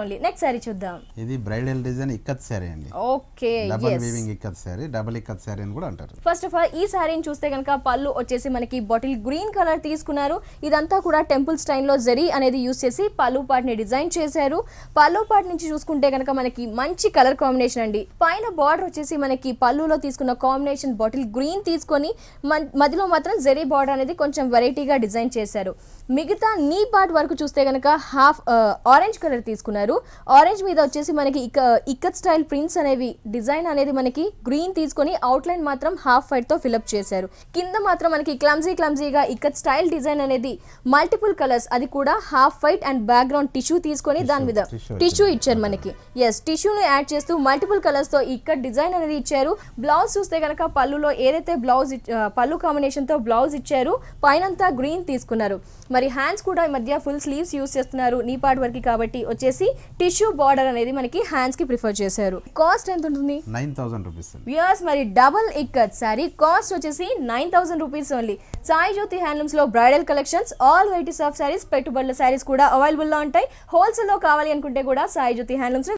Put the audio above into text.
only next sari చూద్దాం ఇది bridal design ikat sari అండి okay double weaving ikat sari double ikat sari అని కూడా అంటారు ఫస్ట్ ఆఫ్ ఆల్ ఈ సారీని చూస్తే కనుక పళ్ళు వచ్చేసి మనకి బాటిల్ గ్రీన్ కలర్ తీసుకున్నారు ఇదంతా కూడా టెంపుల్ స్టైల్ లో జరీ అనేది యూస్ చేసి పళ్ళు పాటిని డిజైన్ చేశారు పళ్ళు పాటి నుంచి చూసుకుంటే కనుక మనకి మంచి కలర్ కాంబినేషన్ అండి పైన బార్డర్ వచ్చేసి మనకి పళ్ళులో తీసుకున్న కాంబినేషన్ బాటిల్ గ్రీన్ తీసుకొని మధ్యలో మాత్రం జరీ బార్డర్ అనేది కొంచెం వెరైటీగా డిజైన్ చేశారు మిగతా నీ పార్ట్ వరకు చూస్తే కనుక హాఫ్ ఆరెంజ్ కలర్ తీసుకున్నారు తీసుకున్నారు ఆరెంజ్ మీద వచ్చేసి మనకి ఇక ఇక్కత్ స్టైల్ ప్రింట్స్ అనేవి డిజైన్ అనేది మనకి గ్రీన్ తీసుకొని అవుట్లైన్ మాత్రం హాఫ్ తో ఫిలప్ చేశారు కింద మాత్రం మనకి క్లమ్జీ క్లమ్జీగా ఇక్కత్ స్టైల్ డిజైన్ అనేది మల్టిపుల్ కలర్స్ అది కూడా half white and background tissue తీసుకొని దాని మీద టిష్యూ ఇచ్చారు మనకి ఎస్ టిష్యూను యాడ్ చేస్తూ మల్టిపుల్ కలర్స్ తో ఇక్కడ డిజైన్ అనేది ఇచ్చారు బ్లౌజ్ చూస్తే కనుక పళ్ళులో ఏదైతే బ్లౌజ్ పళ్ళు కాంబినేషన్ తో బ్లౌజ్ ఇచ్చారు పైనంతా గ్రీన్ తీసుకున్నారు మరి హ్యాండ్స్ కూడా ఈ మధ్య ఫుల్ స్లీవ్స్ యూస్ చేస్తున్నారు నీ పార్ట్ వరకు కాబట్టి వచ్చేసి టిష్యూ బార్డర్ అనేది మనకి హ్యాండ్స్ కి ప్రిఫర్ చేశారు కాస్ట్ ఎంత ఉంటుంది నైన్ యస్ మరి డబుల్ ఇక్కత్ సారీ కాస్ట్ వచ్చేసి nine thousand rupees only Sai Jyothi handlooms లో bridal collections all varieties of saris పెట్టుబడుల సారీస్ కూడా అవైలబుల్ లో ఉంటాయి హోల్సేల్ లో కావాలి అనుకుంటే కూడా సాయి జ్యోతి హ్యాండ్లూమ్స్